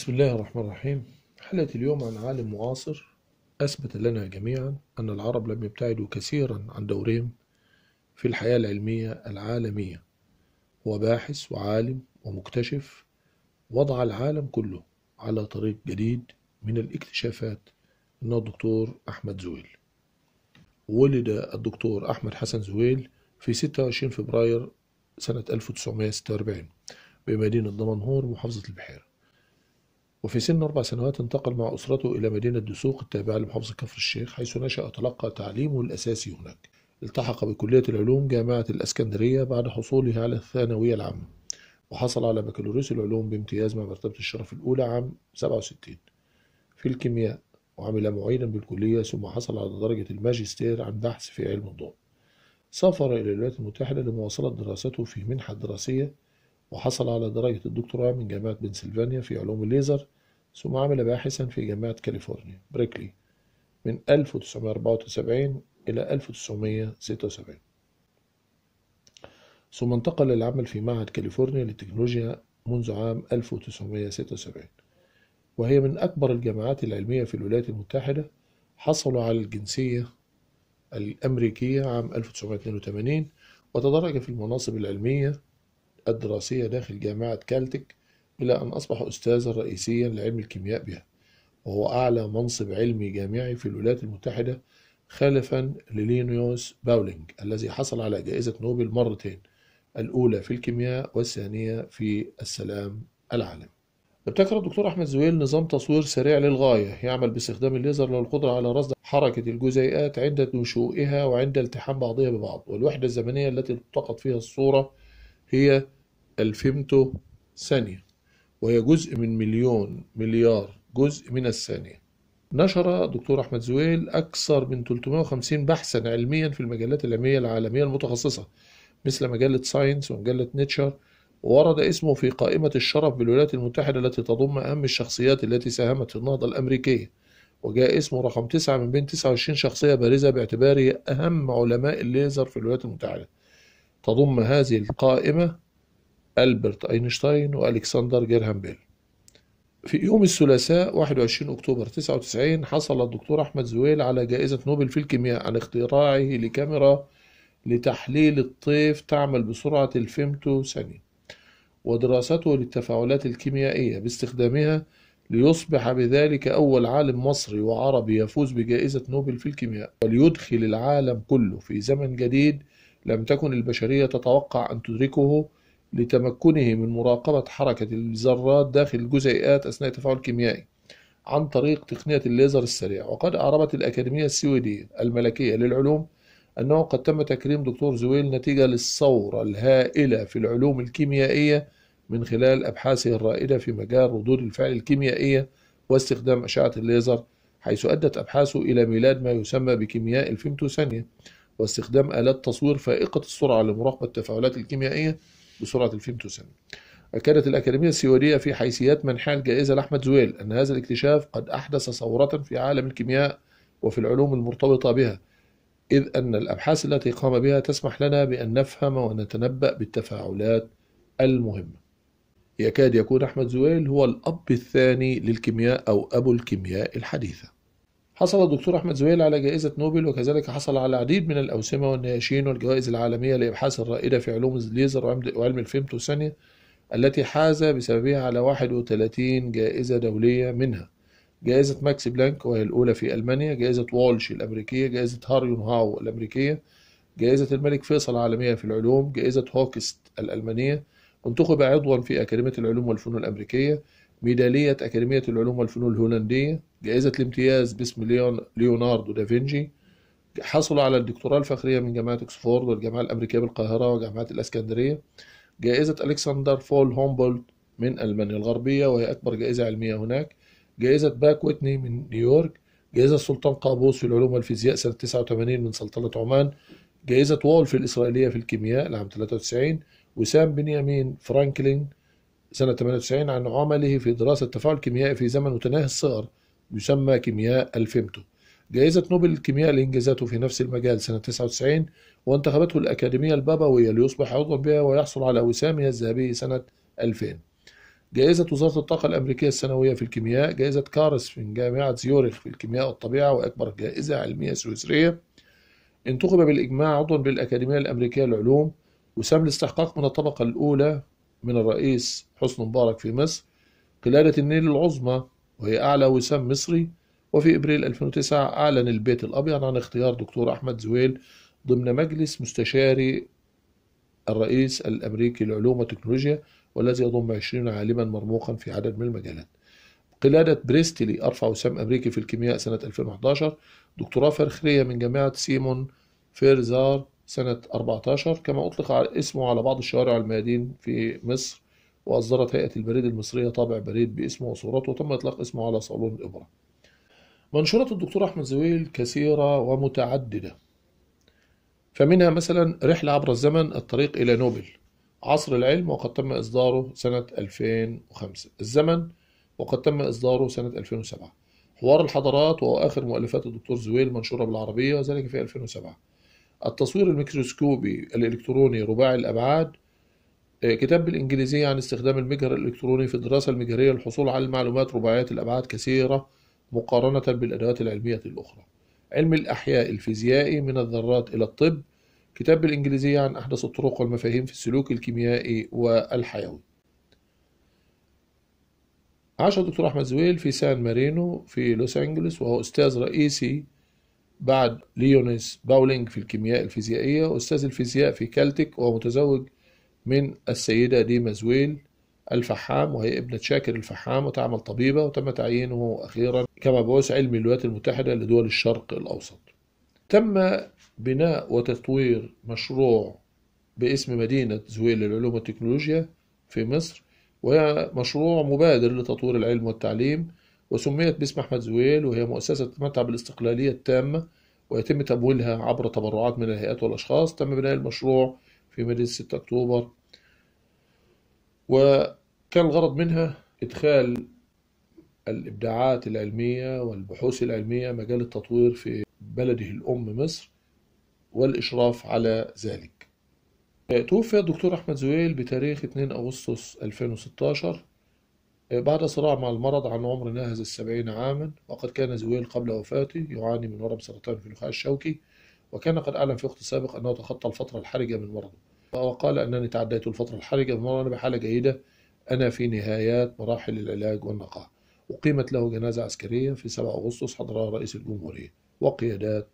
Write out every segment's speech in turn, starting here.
بسم الله الرحمن الرحيم حلقة اليوم عن عالم معاصر أثبت لنا جميعا أن العرب لم يبتعدوا كثيرا عن دورهم في الحياة العلمية العالمية هو باحث وعالم ومكتشف وضع العالم كله على طريق جديد من الاكتشافات إنه الدكتور أحمد زويل ولد الدكتور أحمد حسن زويل في 26 فبراير سنة 1946 بمدينة دمنهور محافظة البحيرة وفي سن أربع سنوات انتقل مع أسرته إلى مدينة دسوق التابعة لمحافظة كفر الشيخ حيث نشأ وتلقى تعليمه الأساسي هناك التحق بكلية العلوم جامعة الأسكندرية بعد حصوله على الثانوية العامة وحصل على بكالوريوس العلوم بامتياز مع مرتبة الشرف الأولى عام 67 في الكيمياء وعمل معينا بالكلية ثم حصل على درجة الماجستير عن بحث في علم الضوء سافر إلى الولايات المتحدة لمواصلة دراسته في منحة دراسية وحصل على درجة الدكتوراه من جامعة بنسلفانيا في علوم الليزر ثم عمل باحثا في جامعة كاليفورنيا بريكلي من 1974 إلى 1976 ثم انتقل للعمل في معهد كاليفورنيا للتكنولوجيا منذ عام 1976 وهي من أكبر الجامعات العلمية في الولايات المتحدة حصلوا على الجنسية الأمريكية عام 1982 وتدرج في المناصب العلمية الدراسية داخل جامعة كالتك إلى أن أصبح أستاذا رئيسيا لعلم الكيمياء بها وهو أعلى منصب علمي جامعي في الولايات المتحدة خلفا للينيوس باولينج الذي حصل على جائزة نوبل مرتين الأولى في الكيمياء والثانية في السلام العالمي ابتكر الدكتور أحمد زويل نظام تصوير سريع للغاية يعمل باستخدام الليزر للقدرة على رصد حركة الجزيئات عند نشوئها وعند التحام بعضها ببعض والوحدة الزمنية التي تلتقط فيها الصورة هي الفيمتو ثانية وهي جزء من مليون مليار جزء من الثانية نشر دكتور أحمد زويل أكثر من 350 بحثا علميا في المجلات العلمية العالمية المتخصصة مثل مجلة ساينس ومجلة نيتشر ورد اسمه في قائمة الشرف بالولايات المتحدة التي تضم أهم الشخصيات التي ساهمت في النهضة الأمريكية وجاء اسمه رقم تسعة من بين 29 شخصية بارزة باعتباره أهم علماء الليزر في الولايات المتحدة تضم هذه القائمة ألبرت أينشتاين وألكسندر جيرهام بيل في يوم الثلاثاء 21 أكتوبر 99 حصل الدكتور أحمد زويل على جائزة نوبل في الكيمياء عن اختراعه لكاميرا لتحليل الطيف تعمل بسرعة الفيمتو ثانية ودراسته للتفاعلات الكيميائية باستخدامها ليصبح بذلك أول عالم مصري وعربي يفوز بجائزة نوبل في الكيمياء وليدخل العالم كله في زمن جديد لم تكن البشرية تتوقع أن تدركه لتمكنه من مراقبة حركة الذرات داخل الجزيئات أثناء التفاعل الكيميائي عن طريق تقنية الليزر السريع وقد أعربت الأكاديمية السويدية الملكية للعلوم أنه قد تم تكريم دكتور زويل نتيجة للثورة الهائلة في العلوم الكيميائية من خلال أبحاثه الرائدة في مجال ردود الفعل الكيميائية واستخدام أشعة الليزر حيث أدت أبحاثه إلى ميلاد ما يسمى بكيمياء الفيمتوثانية واستخدام آلات تصوير فائقة السرعة لمراقبة التفاعلات الكيميائية بسرعة الفيم أكدت الأكاديمية السويدية في حيثيات منحها الجائزة لأحمد زويل أن هذا الاكتشاف قد أحدث ثورة في عالم الكيمياء وفي العلوم المرتبطة بها إذ أن الأبحاث التي قام بها تسمح لنا بأن نفهم ونتنبأ بالتفاعلات المهمة يكاد يكون أحمد زويل هو الأب الثاني للكيمياء أو أبو الكيمياء الحديثة حصل الدكتور أحمد زويل على جائزة نوبل وكذلك حصل على العديد من الأوسمة والنياشين والجوائز العالمية لأبحاث الرائدة في علوم الليزر وعلم الفيمتو ثانية التي حاز بسببها على 31 جائزة دولية منها جائزة ماكس بلانك وهي الأولى في ألمانيا جائزة والش الأمريكية جائزة هاريون هاو الأمريكية جائزة الملك فيصل العالمية في العلوم جائزة هوكست الألمانية انتخب عضوا في أكاديمية العلوم والفنون الأمريكية ميدالية أكاديمية العلوم والفنون الهولندية جائزة الامتياز باسم ليوناردو دافنشي حصل على الدكتوراه الفخرية من جامعة أكسفورد والجامعة الأمريكية بالقاهرة وجامعة الأسكندرية جائزة ألكسندر فول هومبولد من ألمانيا الغربية وهي أكبر جائزة علمية هناك جائزة باك ويتني من نيويورك جائزة سلطان قابوس في العلوم والفيزياء سنة 89 من سلطنة عمان جائزة وولف الإسرائيلية في الكيمياء لعام 93 وسام بنيامين فرانكلين سنة 98 عن عمله في دراسة تفاعل كيميائي في زمن متناهي الصغر يسمى كيمياء الفيمتو جائزة نوبل الكيمياء لإنجازاته في نفس المجال سنة 99 وانتخبته الأكاديمية البابوية ليصبح عضوا بها ويحصل على وسامها الذهبي سنة 2000 جائزة وزارة الطاقة الأمريكية السنوية في الكيمياء جائزة كارس من جامعة زيورخ في الكيمياء والطبيعة وأكبر جائزة علمية سويسرية انتخب بالإجماع عضوا بالأكاديمية الأمريكية للعلوم وسام الاستحقاق من الطبقة الأولى من الرئيس حسن مبارك في مصر قلادة النيل العظمى وهي أعلى وسام مصري وفي إبريل 2009 أعلن البيت الأبيض عن اختيار دكتور أحمد زويل ضمن مجلس مستشاري الرئيس الأمريكي للعلوم والتكنولوجيا والذي يضم 20 عالما مرموقا في عدد من المجالات قلادة بريستلي أرفع وسام أمريكي في الكيمياء سنة 2011 دكتوراه فرخرية من جامعة سيمون فيرزار سنة 14 كما أطلق اسمه على بعض الشوارع والميادين في مصر وأصدرت هيئة البريد المصرية طابع بريد باسمه وصورته وتم إطلاق اسمه على صالون الإبرة منشورات الدكتور أحمد زويل كثيرة ومتعددة فمنها مثلا رحلة عبر الزمن الطريق إلى نوبل عصر العلم وقد تم إصداره سنة 2005 الزمن وقد تم إصداره سنة 2007 حوار الحضارات وهو آخر مؤلفات الدكتور زويل منشورة بالعربية وذلك في 2007 التصوير الميكروسكوبي الإلكتروني رباعي الأبعاد آه، كتاب بالإنجليزية عن استخدام المجهر الإلكتروني في الدراسة المجهرية للحصول على المعلومات رباعيات الأبعاد كثيرة مقارنة بالأدوات العلمية الأخرى علم الأحياء الفيزيائي من الذرات إلى الطب كتاب بالإنجليزية عن أحدث الطرق والمفاهيم في السلوك الكيميائي والحيوي عاش الدكتور أحمد زويل في سان مارينو في لوس أنجلوس وهو أستاذ رئيسي بعد ليونيس باولينج في الكيمياء الفيزيائية أستاذ الفيزياء في كالتك ومتزوج من السيدة دي مزويل الفحام وهي ابنة شاكر الفحام وتعمل طبيبة وتم تعيينه أخيرا كمبعوث علمي للولايات المتحدة لدول الشرق الأوسط تم بناء وتطوير مشروع باسم مدينة زويل للعلوم والتكنولوجيا في مصر وهي مشروع مبادر لتطوير العلم والتعليم وسميت باسم أحمد زويل وهي مؤسسة تتمتع بالاستقلالية التامة ويتم تمويلها عبر تبرعات من الهيئات والأشخاص تم بناء المشروع في مدينة 6 أكتوبر وكان الغرض منها إدخال الإبداعات العلمية والبحوث العلمية مجال التطوير في بلده الأم مصر والإشراف على ذلك توفي الدكتور أحمد زويل بتاريخ 2 أغسطس 2016 بعد صراع مع المرض عن عمر ناهز السبعين عاما وقد كان زويل قبل وفاته يعاني من ورم سرطان في النخاع الشوكي وكان قد أعلن في وقت سابق أنه تخطى الفترة الحرجة من مرضه وقال أنني تعديت الفترة الحرجة من مرضي بحالة جيدة أنا في نهايات مراحل العلاج والنقاء أقيمت له جنازة عسكرية في 7 أغسطس حضرها رئيس الجمهورية وقيادات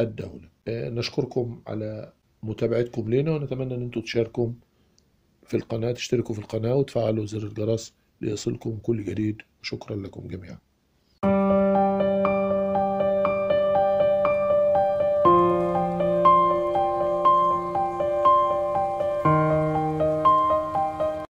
الدولة آه، نشكركم على متابعتكم لنا ونتمنى أن أنتم تشاركوا في القناة تشتركوا في القناة وتفعلوا زر الجرس ليصلكم كل جديد وشكرا لكم جميعا